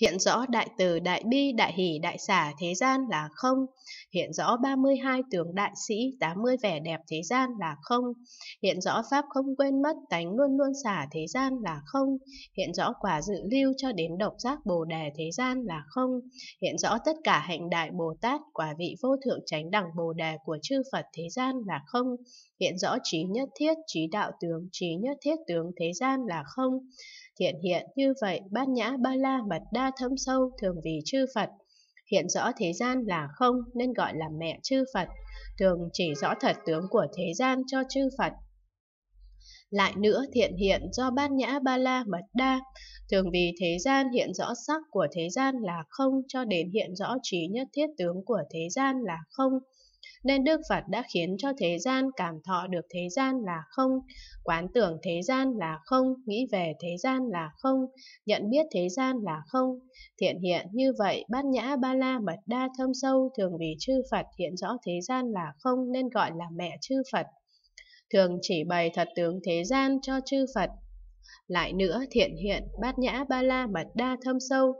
Hiện rõ đại từ, đại bi, đại hỷ, đại xả thế gian là không. Hiện rõ 32 tướng đại sĩ, 80 vẻ đẹp thế gian là không. Hiện rõ pháp không quên mất, tánh luôn luôn xả thế gian là không. Hiện rõ quả dự lưu cho đến độc giác bồ đề thế gian là không. Hiện rõ tất cả hạnh đại Bồ Tát, quả vị vô thượng chánh đẳng Bồ đề của chư Phật thế gian là không. Hiện rõ trí nhất thiết, trí đạo tướng, trí nhất thiết tướng thế gian là không. Thiện hiện như vậy, bát nhã ba la mật đa ta thâm sâu thường vì chư Phật. Hiện rõ thế gian là không nên gọi là mẹ chư Phật, thường chỉ rõ thật tướng của thế gian cho chư Phật. Lại nữa thiện hiện do bát nhã ba la mật đa, thường vì thế gian hiện rõ sắc của thế gian là không cho đến hiện rõ trí nhất thiết tướng của thế gian là không, nên Đức Phật đã khiến cho thế gian cảm thọ được thế gian là không, quán tưởng thế gian là không, nghĩ về thế gian là không, nhận biết thế gian là không. Thiện hiện như vậy, bát nhã ba la mật đa thâm sâu thường vì chư Phật hiện rõ thế gian là không nên gọi là mẹ chư Phật. Thường chỉ bày thật tướng thế gian cho chư Phật lại nữa thiện hiện, bát nhã ba la mật đa thâm sâu,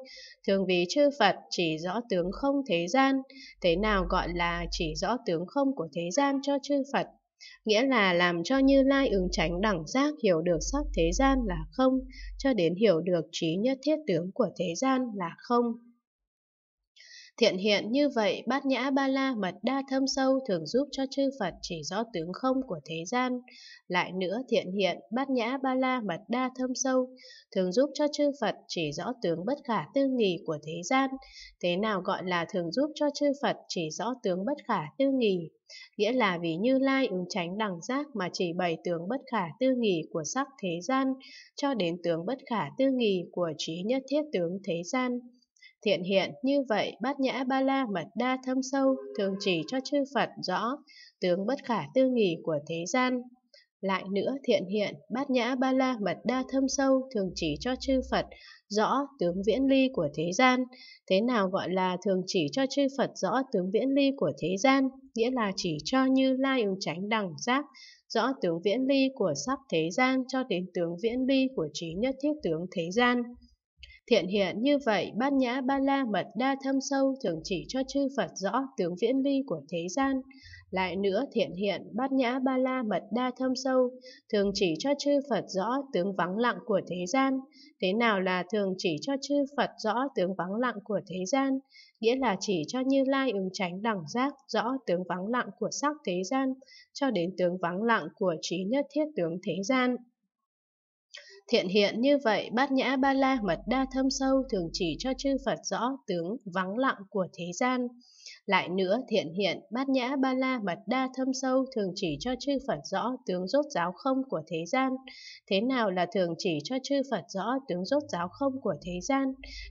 thường vì chư Phật chỉ rõ tướng không thế gian, thế nào gọi là chỉ rõ tướng không của thế gian cho chư Phật? Nghĩa là làm cho Như Lai ứng tránh đẳng giác hiểu được sắc thế gian là không, cho đến hiểu được trí nhất thiết tướng của thế gian là không. Thiện hiện như vậy, bát nhã ba la mật đa thâm sâu thường giúp cho chư Phật chỉ rõ tướng không của thế gian. Lại nữa, thiện hiện, bát nhã ba la mật đa thâm sâu thường giúp cho chư Phật chỉ rõ tướng bất khả tư nghì của thế gian. Thế nào gọi là thường giúp cho chư Phật chỉ rõ tướng bất khả tư nghì? Nghĩa là vì Như Lai ứng tránh đẳng giác mà chỉ bày tướng bất khả tư nghì của sắc thế gian, cho đến tướng bất khả tư nghì của trí nhất thiết tướng thế gian. Thiện hiện như vậy, bát nhã ba la mật đa thâm sâu, thường chỉ cho chư Phật rõ, tướng bất khả tư nghỉ của thế gian. Lại nữa thiện hiện, bát nhã ba la mật đa thâm sâu, thường chỉ cho chư Phật rõ tướng viễn ly của thế gian. Thế nào gọi là thường chỉ cho chư Phật rõ tướng viễn ly của thế gian? Nghĩa là chỉ cho như lai ứng tránh đẳng giác, rõ tướng viễn ly của sắc thế gian cho đến tướng viễn ly của trí nhất thiết tướng thế gian. Thiện hiện như vậy, bát nhã ba la mật đa thâm sâu thường chỉ cho chư Phật rõ tướng viễn ly của thế gian. Lại nữa, thiện hiện, bát nhã ba la mật đa thâm sâu thường chỉ cho chư Phật rõ tướng vắng lặng của thế gian. Thế nào là thường chỉ cho chư Phật rõ tướng vắng lặng của thế gian? Nghĩa là chỉ cho Như Lai ứng tránh đẳng giác rõ tướng vắng lặng của sắc thế gian, cho đến tướng vắng lặng của trí nhất thiết tướng thế gian. Thiện hiện như vậy, bát nhã ba la mật đa thâm sâu thường chỉ cho chư Phật rõ tướng vắng lặng của thế gian. Lại nữa, thiện hiện, bát nhã ba la mật đa thâm sâu thường chỉ cho chư Phật rõ tướng rốt giáo không của thế gian. Thế nào là thường chỉ cho chư Phật rõ tướng rốt giáo không của thế gian?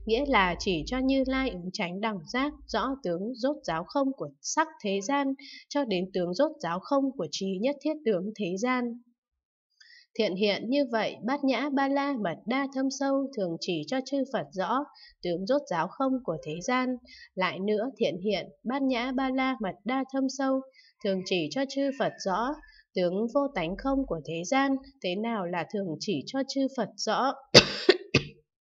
Nghĩa là chỉ cho Như Lai ứng tránh đẳng giác rõ tướng rốt giáo không của sắc thế gian, cho đến tướng rốt giáo không của trí nhất thiết tướng thế gian. Thiện hiện như vậy, bát nhã ba la mật đa thâm sâu thường chỉ cho chư Phật rõ, tướng rốt giáo không của thế gian. Lại nữa, thiện hiện, bát nhã ba la mật đa thâm sâu thường chỉ cho chư Phật rõ, tướng vô tánh không của thế gian, thế nào là thường chỉ cho chư Phật rõ.